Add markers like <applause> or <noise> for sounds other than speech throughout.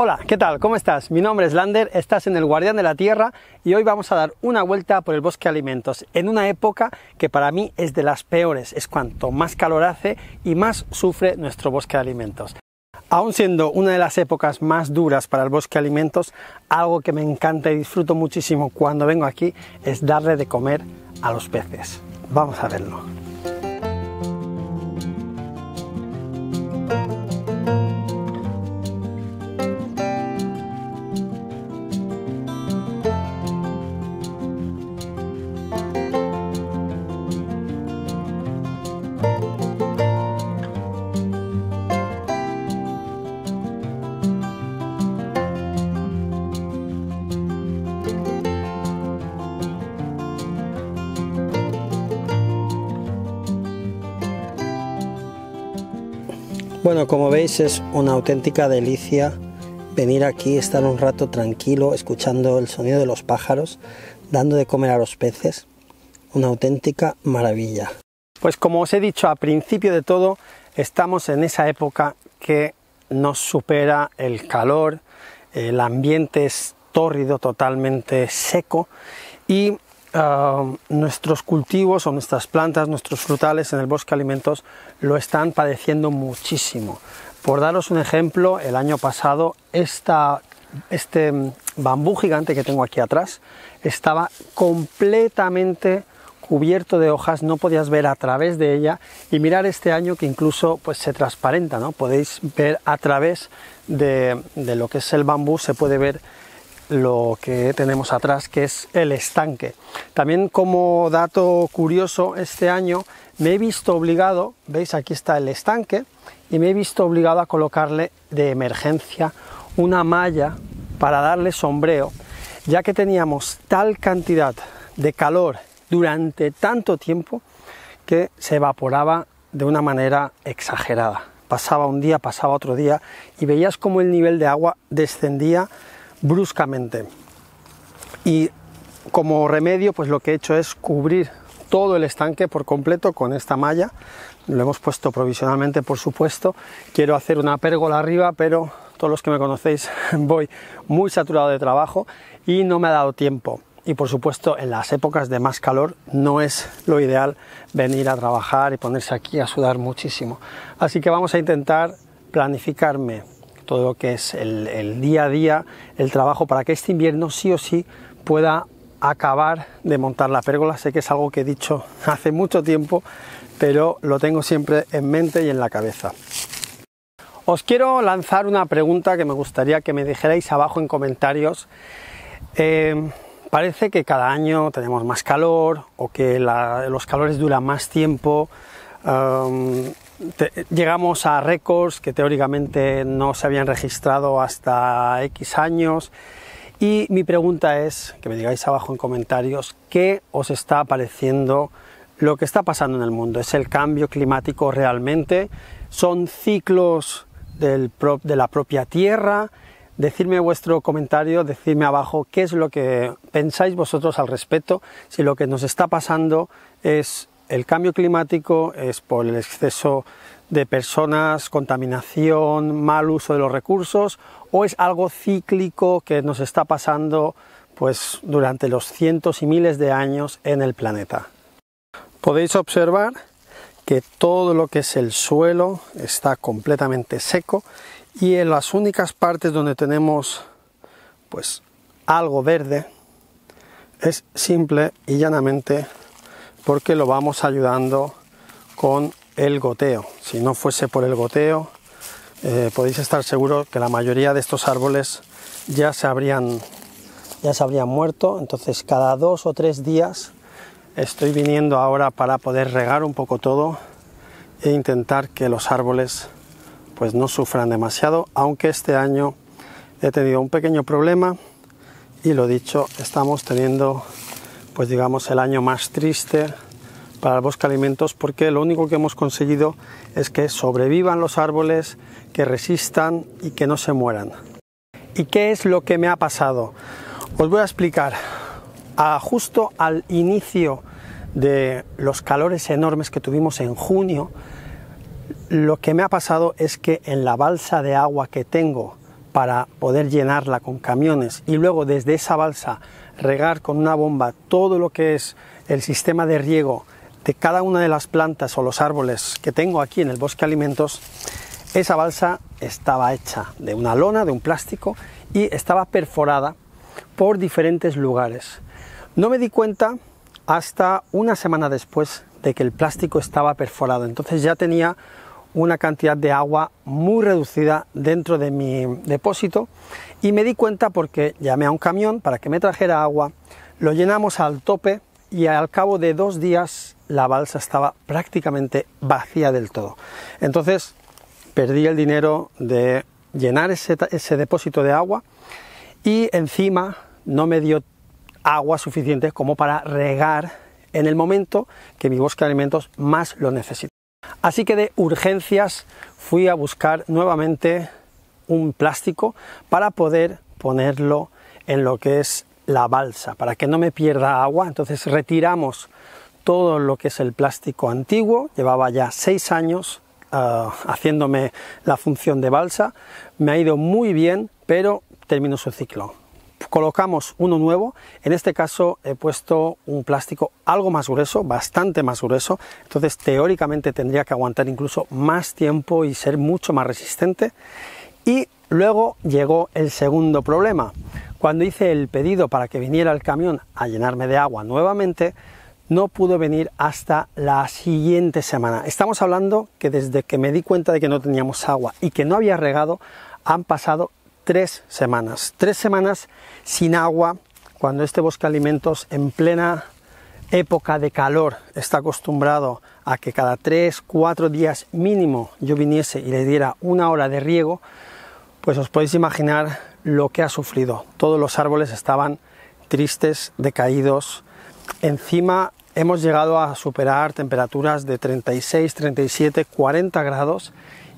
Hola, ¿qué tal? ¿Cómo estás? Mi nombre es Lander, estás en el Guardián de la Tierra y hoy vamos a dar una vuelta por el bosque de alimentos en una época que para mí es de las peores, es cuanto más calor hace y más sufre nuestro bosque de alimentos. Aún siendo una de las épocas más duras para el bosque de alimentos, algo que me encanta y disfruto muchísimo cuando vengo aquí es darle de comer a los peces. Vamos a verlo. Bueno, como veis es una auténtica delicia venir aquí, estar un rato tranquilo, escuchando el sonido de los pájaros, dando de comer a los peces. Una auténtica maravilla. Pues como os he dicho a principio de todo, estamos en esa época que nos supera el calor, el ambiente es tórrido, totalmente seco y Um, nuestros cultivos o nuestras plantas, nuestros frutales en el bosque alimentos lo están padeciendo muchísimo. Por daros un ejemplo, el año pasado esta, este mm, bambú gigante que tengo aquí atrás estaba completamente cubierto de hojas, no podías ver a través de ella y mirar este año que incluso pues se transparenta, ¿no? Podéis ver a través de lo que es el bambú, se puede ver lo que tenemos atrás, que es el estanque. También como dato curioso, este año me he visto obligado, veis aquí está el estanque, y me he visto obligado a colocarle de emergencia una malla para darle sombreo, ya que teníamos tal cantidad de calor durante tanto tiempo que se evaporaba de una manera exagerada. Pasaba un día, pasaba otro día y veías como el nivel de agua descendía bruscamente. Y como remedio, pues lo que he hecho es cubrir todo el estanque por completo con esta malla. Lo hemos puesto provisionalmente, por supuesto. Quiero hacer una pérgola arriba, pero todos los que me conocéis <laughs> voy muy saturado de trabajo y no me ha dado tiempo. Y por supuesto, en las épocas de más calor no es lo ideal venir a trabajar y ponerse aquí a sudar muchísimo. Así que vamos a intentar planificarme todo lo que es el, día a día, el trabajo, para que este invierno sí o sí pueda acabar de montar la pérgola. Sé que es algo que he dicho <laughs> hace mucho tiempo, pero lo tengo siempre en mente y en la cabeza. Os quiero lanzar una pregunta que me gustaría que me dijerais abajo en comentarios. Eh, parece que cada año tenemos más calor o que los calores duran más tiempo. Um, llegamos a récords que teóricamente no se habían registrado hasta X años. Y mi pregunta es, que me digáis abajo en comentarios, ¿qué os está pareciendo lo que está pasando en el mundo? ¿Es el cambio climático realmente? ¿Son ciclos del de la propia Tierra? Decidme vuestro comentario, decidme abajo qué es lo que pensáis vosotros al respecto, si lo que nos está pasando es el cambio climático es por el exceso de personas, contaminación, mal uso de los recursos o es algo cíclico que nos está pasando pues durante los cientos y miles de años en el planeta. Podéis observar que todo lo que es el suelo está completamente seco y en las únicas partes donde tenemos pues algo verde es simple y llanamente porque lo vamos ayudando con el goteo. Si no fuese por el goteo, eh, podéis estar seguros que la mayoría de estos árboles ya se habrían ya se habrían muerto. Entonces, cada dos o tres días estoy viniendo ahora para poder regar un poco todo e intentar que los árboles pues no sufran demasiado, aunque este año he tenido un pequeño problema y lo dicho, estamos teniendo pues digamos el año más triste para el bosque alimentos porque lo único que hemos conseguido es que sobrevivan los árboles, que resistan y que no se mueran. ¿Y qué es lo que me ha pasado? Os voy a explicar. justo al inicio de los calores enormes que tuvimos en junio, lo que me ha pasado es que en la balsa de agua que tengo para poder llenarla con camiones y luego desde esa balsa regar con una bomba todo lo que es el sistema de riego de cada una de las plantas o los árboles que tengo aquí en el bosque alimentos, esa balsa estaba hecha de una lona, de un plástico y estaba perforada por diferentes lugares. No me di cuenta hasta una semana después de que el plástico estaba perforado. Entonces ya tenía una cantidad de agua muy reducida dentro de mi depósito y me di cuenta porque llamé a un camión para que me trajera agua, lo llenamos al tope y al cabo de dos días la balsa estaba prácticamente vacía del todo. Entonces perdí el dinero de llenar ese, depósito de agua y encima no me dio agua suficiente como para regar en el momento que mi bosque de alimentos más lo necesita. Así que de urgencias fui a buscar nuevamente un plástico para poder ponerlo en lo que es la balsa, para que no me pierda agua. Entonces retiramos todo lo que es el plástico antiguo, llevaba ya seis años ah, haciéndome la función de balsa, me ha ido muy bien, pero termino su ciclo. Colocamos uno nuevo, en este caso he puesto un plástico algo más grueso, bastante más grueso, entonces teóricamente tendría que aguantar incluso más tiempo y ser mucho más resistente. Y luego llegó el segundo problema. Cuando hice el pedido para que viniera el camión a llenarme de agua nuevamente, no pudo venir hasta la siguiente semana. Estamos hablando que desde que me di cuenta de que no teníamos agua y que no había regado, han pasado tres semanas. Tres semanas sin agua, cuando este bosque alimentos en plena época de calor está acostumbrado a que cada tres, cuatro días mínimo yo viniese y le diera una hora de riego, pues os podéis imaginar lo que ha sufrido. Todos los árboles estaban tristes, decaídos, encima hemos llegado a superar temperaturas de 36, 37, 40 grados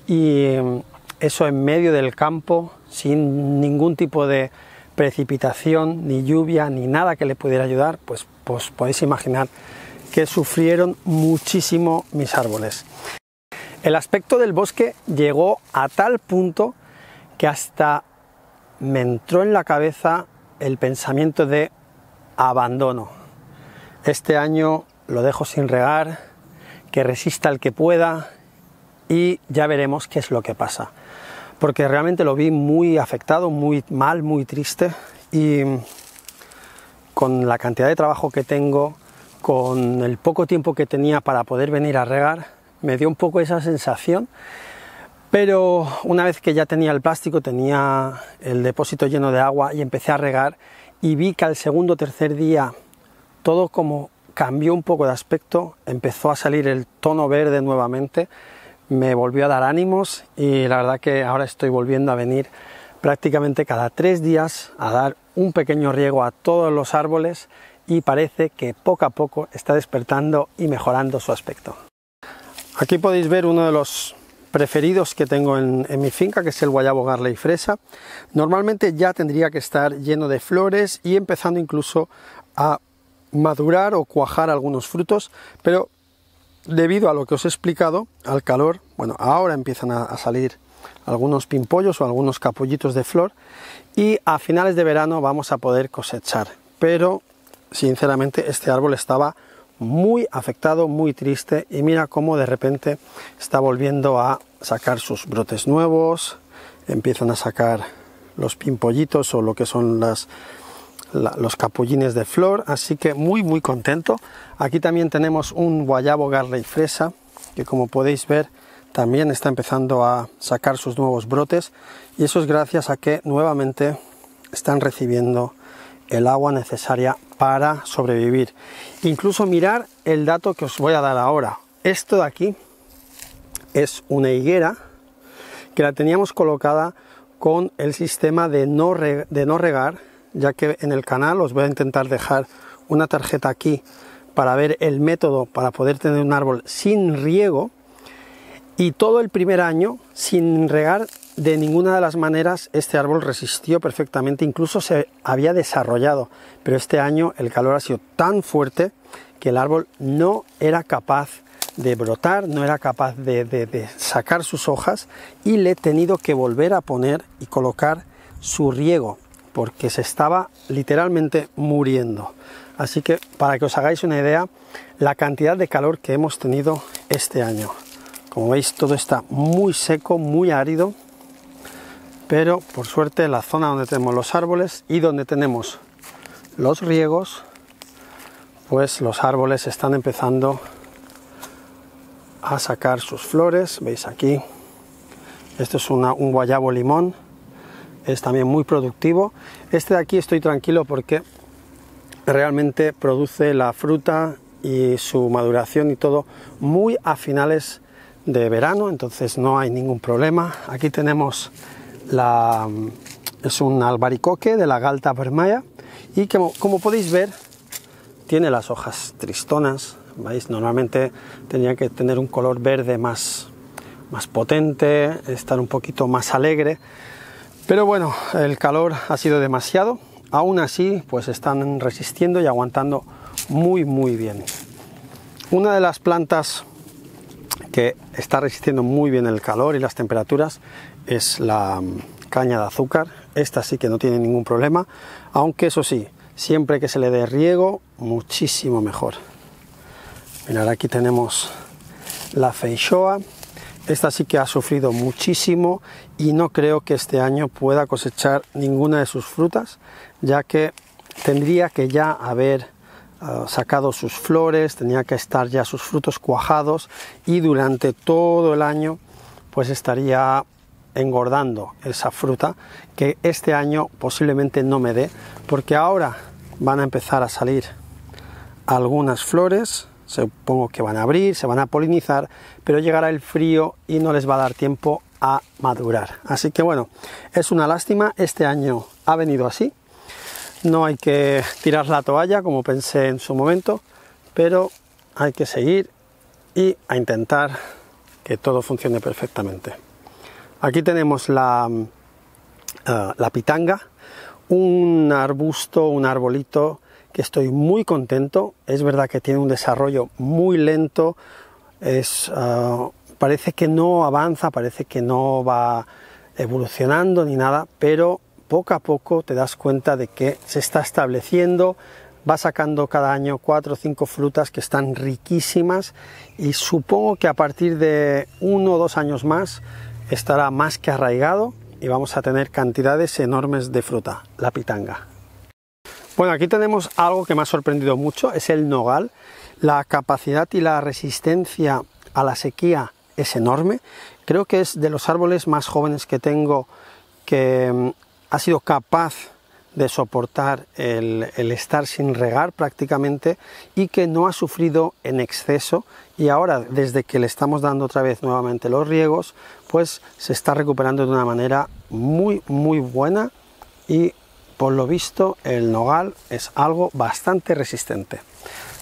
y em, eso en medio del campo, sin ningún tipo de precipitación, ni lluvia, ni nada que le pudiera ayudar, pues, pues podéis imaginar que sufrieron muchísimo mis árboles. El aspecto del bosque llegó a tal punto que hasta me entró en la cabeza el pensamiento de abandono, este año lo dejo sin regar, que resista el que pueda y ya veremos qué es lo que pasa. Porque realmente lo vi muy afectado, muy mal, muy triste y con la cantidad de trabajo que tengo, con el poco tiempo que tenía para poder venir a regar, me dio un poco esa sensación. Pero una vez que ya tenía el plástico, tenía el depósito lleno de agua y empecé a regar y vi que al segundo o tercer día todo como cambió un poco de aspecto, empezó a salir el tono verde nuevamente, me volvió a dar ánimos y la verdad que ahora estoy volviendo a venir prácticamente cada tres días a dar un pequeño riego a todos los árboles y parece que poco a poco está despertando y mejorando su aspecto. Aquí podéis ver uno de los preferidos que tengo en, mi finca, que es el guayabo y fresa. Normalmente ya tendría que estar lleno de flores y empezando incluso a madurar o cuajar algunos frutos, pero debido a lo que os he explicado, al calor, bueno, ahora empiezan a, salir algunos pimpollos o algunos capullitos de flor y a finales de verano vamos a poder cosechar. Pero sinceramente este árbol estaba muy afectado, muy triste y mira cómo de repente está volviendo a sacar sus brotes nuevos, empiezan a sacar los pimpollitos o lo que son las los capullines de flor, así que muy muy contento. Aquí también tenemos un guayabo y fresa, que como podéis ver también está empezando a sacar sus nuevos brotes y eso es gracias a que nuevamente están recibiendo el agua necesaria para sobrevivir. Incluso mirar el dato que os voy a dar ahora. Esto de aquí es una higuera que la teníamos colocada con el sistema de no, de no regar ya que en el canal os voy a intentar dejar una tarjeta aquí para ver el método para poder tener un árbol sin riego y todo el primer año sin regar de ninguna de las maneras este árbol resistió perfectamente, incluso se había desarrollado, pero este año el calor ha sido tan fuerte que el árbol no era capaz de brotar, no era capaz de, de sacar sus hojas y le he tenido que volver a poner y colocar su riego porque se estaba literalmente muriendo. Así que para que os hagáis una idea, la cantidad de calor que hemos tenido este año. Como veis, todo está muy seco, muy árido, pero por suerte la zona donde tenemos los árboles y donde tenemos los riegos, pues los árboles están empezando a sacar sus flores. Veis aquí, esto es un guayabo limón es también muy productivo. Este de aquí estoy tranquilo porque realmente produce la fruta y su maduración y todo muy a finales de verano, entonces no hay ningún problema. Aquí tenemos la es un albaricoque de la galta vermaya y como podéis ver tiene las hojas tristonas, Normalmente tenía que tener un color verde más más potente, estar un poquito más alegre, pero bueno, el calor ha sido demasiado. Aún así, pues están resistiendo y aguantando muy, muy bien. Una de las plantas que está resistiendo muy bien el calor y las temperaturas es la mm, caña de azúcar. Esta sí que no tiene ningún problema, aunque eso sí, siempre que se le dé riego, muchísimo mejor. Mirad, aquí tenemos la feijoa esta sí que ha sufrido muchísimo y no creo que este año pueda cosechar ninguna de sus frutas, ya que tendría que ya haber ah, sacado sus flores, tenía que estar ya sus frutos cuajados y durante todo el año pues estaría engordando esa fruta que este año posiblemente no me dé porque ahora van a empezar a salir algunas flores supongo que van a abrir, se van a polinizar, pero llegará el frío y no les va a dar tiempo a madurar. Así que bueno, es una lástima, este año ha venido así, no hay que tirar la toalla como pensé en su momento, pero hay que seguir y a intentar que todo funcione perfectamente. Aquí tenemos la, eh, la pitanga, un arbusto, un arbolito que estoy muy contento. Es verdad que tiene un desarrollo muy lento, es, ah, parece que no avanza, parece que no va evolucionando ni nada, pero poco a poco te das cuenta de que se está estableciendo, va sacando cada año cuatro o cinco frutas que están riquísimas y supongo que a partir de uno o dos años más estará más que arraigado y vamos a tener cantidades enormes de fruta, la pitanga. Bueno, aquí tenemos algo que me ha sorprendido mucho, es el nogal. La capacidad y la resistencia a la sequía es enorme. Creo que es de los árboles más jóvenes que tengo que mm, ha sido capaz de soportar el, estar sin regar prácticamente y que no ha sufrido en exceso y ahora desde que le estamos dando otra vez nuevamente los riegos pues se está recuperando de una manera muy muy buena y por lo visto, el nogal es algo bastante resistente.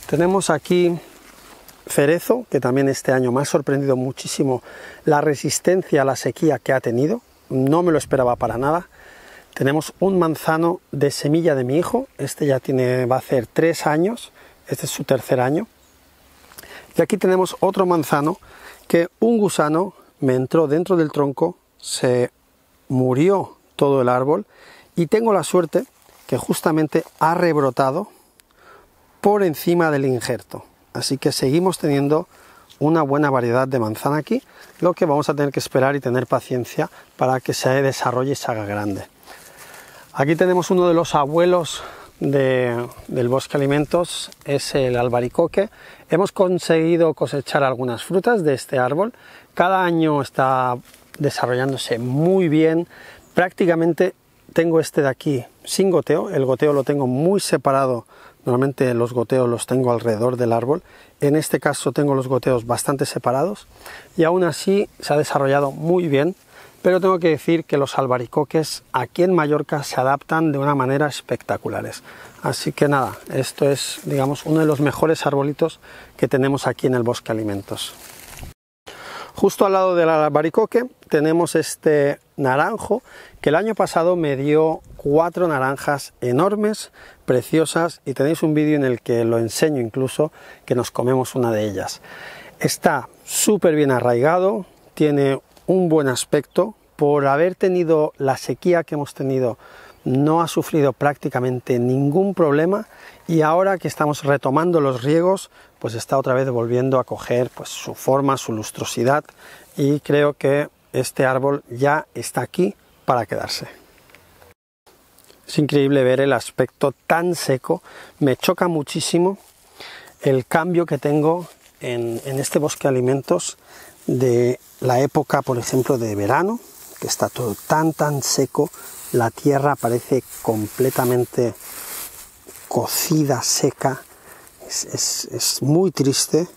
Tenemos aquí cerezo, que también este año me ha sorprendido muchísimo la resistencia a la sequía que ha tenido. No me lo esperaba para nada. Tenemos un manzano de semilla de mi hijo. Este ya tiene, va a hacer tres años. Este es su tercer año. Y aquí tenemos otro manzano que un gusano me entró dentro del tronco, se murió todo el árbol y tengo la suerte que justamente ha rebrotado por encima del injerto. Así que seguimos teniendo una buena variedad de manzana aquí, lo que vamos a tener que esperar y tener paciencia para que se desarrolle y se haga grande. Aquí tenemos uno de los abuelos del bosque alimentos, es el albaricoque. Hemos conseguido cosechar algunas frutas de este árbol. Cada año está desarrollándose muy bien. Prácticamente tengo este de aquí sin goteo, el goteo lo tengo muy separado, normalmente los goteos los tengo alrededor del árbol, en este caso tengo los goteos bastante separados y aún así se ha desarrollado muy bien, pero tengo que decir que los albaricoques aquí en Mallorca se adaptan de una manera espectacular. Así que nada, esto es digamos uno de los mejores arbolitos que tenemos aquí en el bosque alimentos. Justo al lado del albaricoque tenemos este naranjo que el año pasado me dio cuatro naranjas enormes, preciosas y tenéis un vídeo en el que lo enseño incluso que nos comemos una de ellas. Está súper bien arraigado, tiene un buen aspecto, por haber tenido la sequía que hemos tenido no ha sufrido prácticamente ningún problema y ahora que estamos retomando los riegos, pues está otra vez volviendo a coger pues, su forma, su lustrosidad y creo que este árbol ya está aquí para quedarse. Es increíble ver el aspecto tan seco. Me choca muchísimo el cambio que tengo en, este bosque de alimentos de la época, por ejemplo, de verano, que está todo tan, tan seco. La tierra parece completamente cocida, seca. es muy triste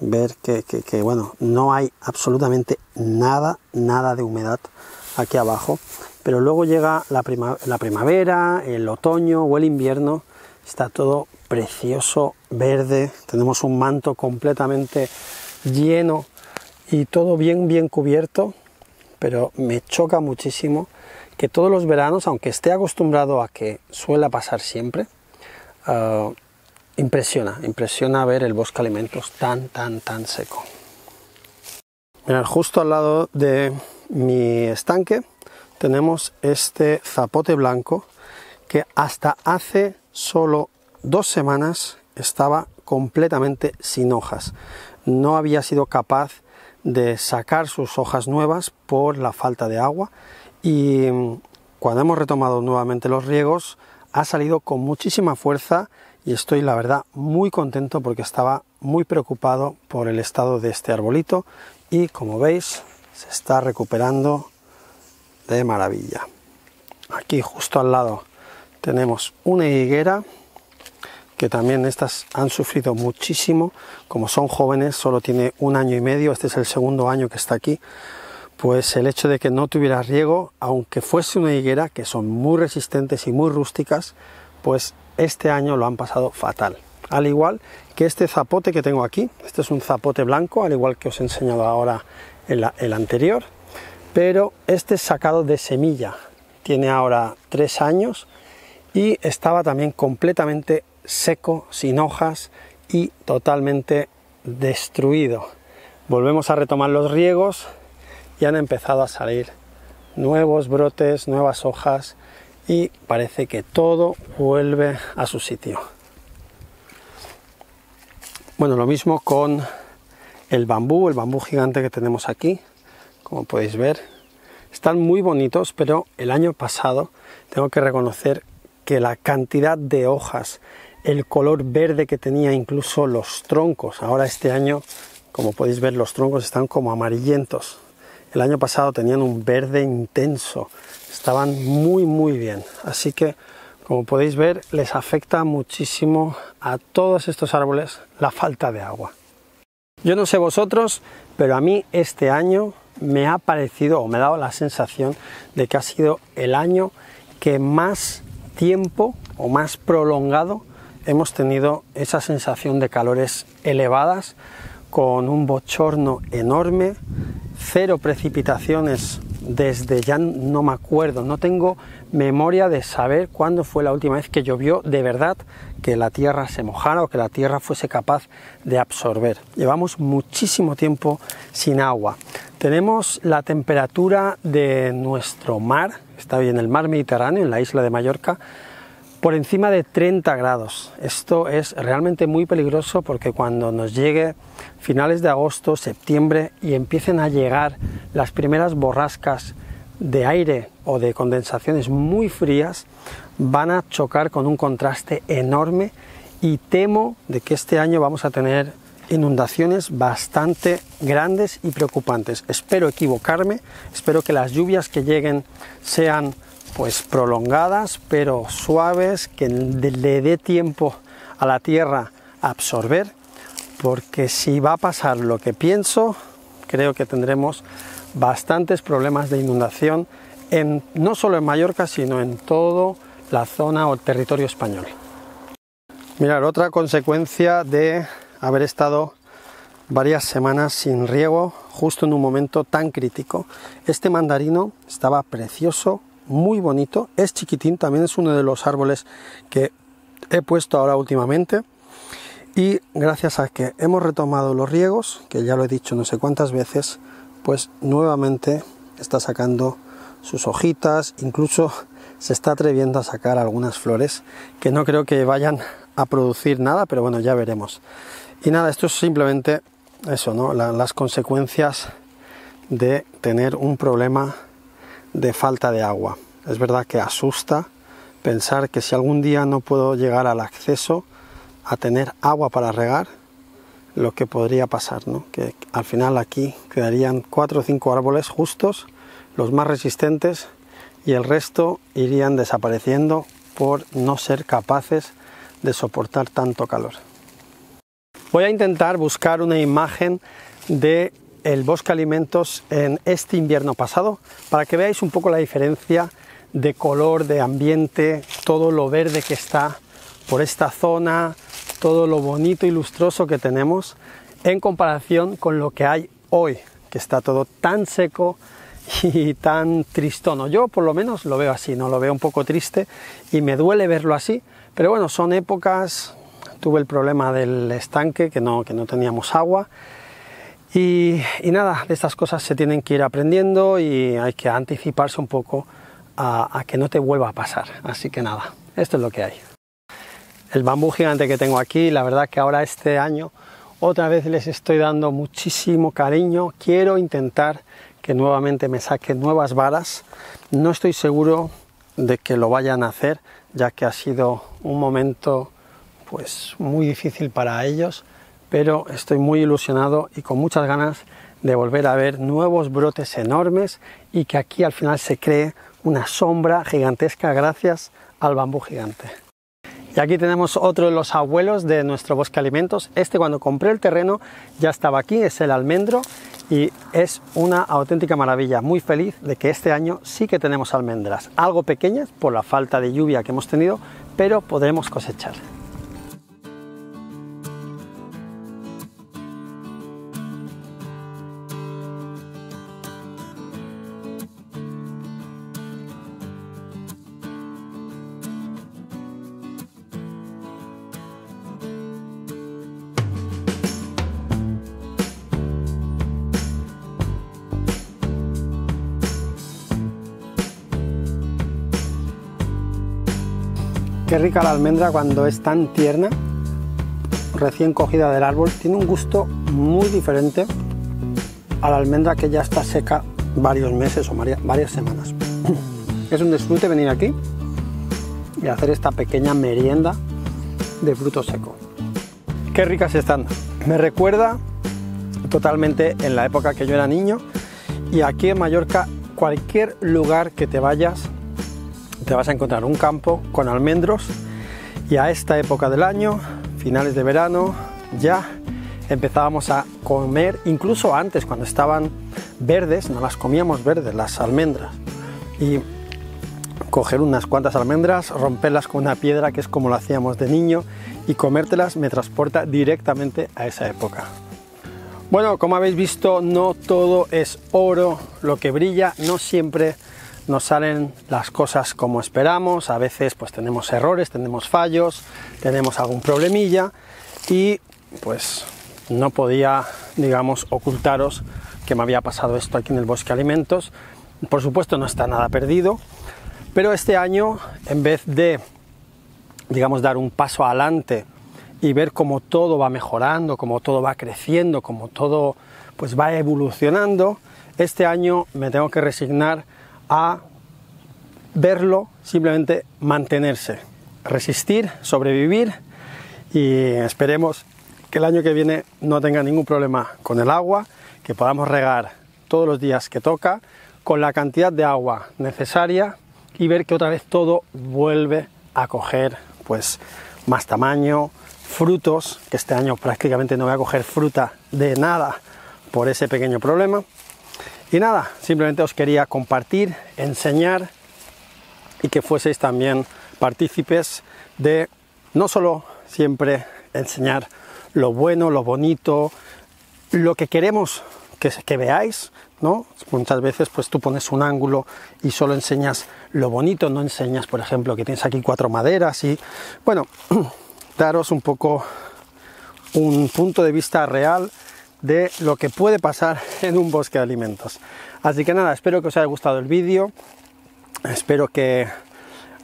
ver que, bueno, no hay absolutamente nada, nada de humedad aquí abajo, pero luego llega la, primavera, el otoño o el invierno, está todo precioso, verde, tenemos un manto completamente lleno y todo bien, bien cubierto, pero me choca muchísimo que todos los veranos, aunque esté acostumbrado a que suela pasar siempre, ah, Impresiona, impresiona ver el bosque alimentos tan, tan, tan seco. el justo al lado de mi estanque tenemos este zapote blanco que hasta hace solo dos semanas estaba completamente sin hojas. No había sido capaz de sacar sus hojas nuevas por la falta de agua y mm, cuando hemos retomado nuevamente los riegos ha salido con muchísima fuerza y estoy la verdad muy contento porque estaba muy preocupado por el estado de este arbolito y como veis se está recuperando de maravilla. Aquí justo al lado tenemos una higuera que también estas han sufrido muchísimo, como son jóvenes, solo tiene un año y medio, este es el segundo año que está aquí, pues el hecho de que no tuviera riego, aunque fuese una higuera, que son muy resistentes y muy rústicas, pues este año lo han pasado fatal. Al igual que este zapote que tengo aquí, este es un zapote blanco, al igual que os he enseñado ahora el, el anterior, pero este es sacado de semilla, tiene ahora tres años y estaba también completamente seco, sin hojas y totalmente destruido. Volvemos a retomar los riegos y han empezado a salir nuevos brotes, nuevas hojas y parece que todo vuelve a su sitio. Bueno, lo mismo con el bambú, el bambú gigante que tenemos aquí, como podéis ver. Están muy bonitos, pero el año pasado tengo que reconocer que la cantidad de hojas, el color verde que tenía incluso los troncos, ahora este año, como podéis ver, los troncos están como amarillentos. El año pasado tenían un verde intenso, estaban muy muy bien. Así que como podéis ver les afecta muchísimo a todos estos árboles la falta de agua. Yo no sé vosotros, pero a mí este año me ha parecido o me ha dado la sensación de que ha sido el año que más tiempo o más prolongado hemos tenido esa sensación de calores elevadas con un bochorno enorme, cero precipitaciones desde ya no me acuerdo, no tengo memoria de saber cuándo fue la última vez que llovió de verdad que la tierra se mojara o que la tierra fuese capaz de absorber. Llevamos muchísimo tiempo sin agua. Tenemos la temperatura de nuestro mar, está bien el mar Mediterráneo en la isla de Mallorca, por encima de 30 grados. Esto es realmente muy peligroso porque cuando nos llegue finales de agosto, septiembre y empiecen a llegar las primeras borrascas de aire o de condensaciones muy frías, van a chocar con un contraste enorme y temo de que este año vamos a tener inundaciones bastante grandes y preocupantes. Espero equivocarme, espero que las lluvias que lleguen sean pues prolongadas pero suaves que le dé tiempo a la tierra a absorber porque si va a pasar lo que pienso creo que tendremos bastantes problemas de inundación en, no solo en Mallorca sino en toda la zona o territorio español. Mirar, otra consecuencia de haber estado varias semanas sin riego justo en un momento tan crítico. Este mandarino estaba precioso, muy bonito, es chiquitín, también es uno de los árboles que he puesto ahora últimamente y gracias a que hemos retomado los riegos, que ya lo he dicho no sé cuántas veces, pues nuevamente está sacando sus hojitas, incluso <laughs> se está atreviendo a sacar algunas flores que no creo que vayan a producir nada, pero bueno, ya veremos. Y nada, esto es simplemente eso, ¿no? las consecuencias de tener un problema de falta de agua. Es verdad que asusta pensar que si algún día no puedo llegar al acceso a tener agua para regar, lo que podría pasar, ¿no? Que al final aquí quedarían cuatro o cinco árboles justos, los más resistentes, y el resto irían desapareciendo por no ser capaces de soportar tanto calor. Voy a intentar buscar una imagen de el bosque alimentos en este invierno pasado, para que veáis un poco la diferencia de color, de ambiente, todo lo verde que está por esta zona, todo lo bonito y lustroso que tenemos en comparación con lo que hay hoy, que está todo tan seco y tan tristono. Yo por lo menos lo veo así, no lo veo un poco triste y me duele verlo así, pero bueno, son épocas, tuve el problema del estanque que no que no teníamos agua y, nada, de estas cosas se tienen que ir aprendiendo y hay que anticiparse un poco a, que no te vuelva a pasar. Así que nada, esto es lo que hay. El bambú gigante que tengo aquí, la verdad que ahora este año otra vez les estoy dando muchísimo cariño. Quiero intentar que nuevamente me saquen nuevas varas. No estoy seguro de que lo vayan a hacer, ya que ha sido un momento pues muy difícil para ellos pero estoy muy ilusionado y con muchas ganas de volver a ver nuevos brotes enormes y que aquí al final se cree una sombra gigantesca gracias al bambú gigante. Y aquí tenemos otro de los abuelos de nuestro bosque alimentos. Este cuando compré el terreno ya estaba aquí, es el almendro y es una auténtica maravilla. Muy feliz de que este año sí que tenemos almendras, algo pequeñas por la falta de lluvia que hemos tenido, pero podremos cosechar. Qué rica la almendra cuando es tan tierna, recién cogida del árbol. Tiene un gusto muy diferente a la almendra que ya está seca varios meses o varias semanas. <clears throat> Es un disfrute venir aquí y hacer esta pequeña merienda de fruto seco. Qué ricas están. Me recuerda totalmente en la época que yo era niño y aquí en Mallorca cualquier lugar que te vayas te vas a encontrar un campo con almendros y a esta época del año, finales de verano, ya empezábamos a comer, incluso antes cuando estaban verdes, no las comíamos verdes, las almendras. Y coger unas cuantas almendras, romperlas con una piedra, que es como lo hacíamos de niño, y comértelas me transporta directamente a esa época. Bueno, como habéis visto, no todo es oro, lo que brilla no siempre no salen las cosas como esperamos, a veces pues tenemos errores, tenemos fallos, tenemos algún problemilla y pues no podía, digamos, ocultaros que me había pasado esto aquí en el bosque alimentos. Por supuesto no está nada perdido, pero este año en vez de, digamos, dar un paso adelante y ver cómo todo va mejorando, cómo todo va creciendo, cómo todo pues va evolucionando, este año me tengo que resignar a verlo, simplemente mantenerse, resistir, sobrevivir y esperemos que el año que viene no tenga ningún problema con el agua, que podamos regar todos los días que toca, con la cantidad de agua necesaria y ver que otra vez todo vuelve a coger pues más tamaño, frutos, que este año prácticamente no voy a coger fruta de nada por ese pequeño problema. Y nada, simplemente os quería compartir, enseñar y que fueseis también partícipes de no solo siempre enseñar lo bueno, lo bonito, lo que queremos que, que veáis, ¿no? Muchas veces pues tú pones un ángulo y solo enseñas lo bonito, no enseñas, por ejemplo, que tienes aquí cuatro maderas y bueno, <clears throat> daros un poco un punto de vista real de lo que puede pasar <laughs> en un bosque de alimentos. Así que nada, espero que os haya gustado el vídeo, espero que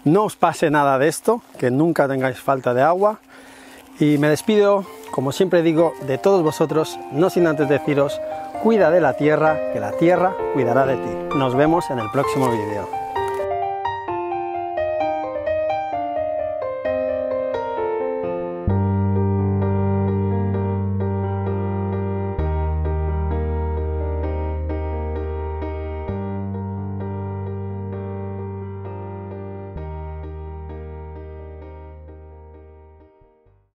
no os pase nada de esto, que nunca tengáis falta de agua y me despido, como siempre digo, de todos vosotros, no sin antes deciros, cuida de la tierra, que la tierra cuidará de ti. Nos vemos en el próximo vídeo.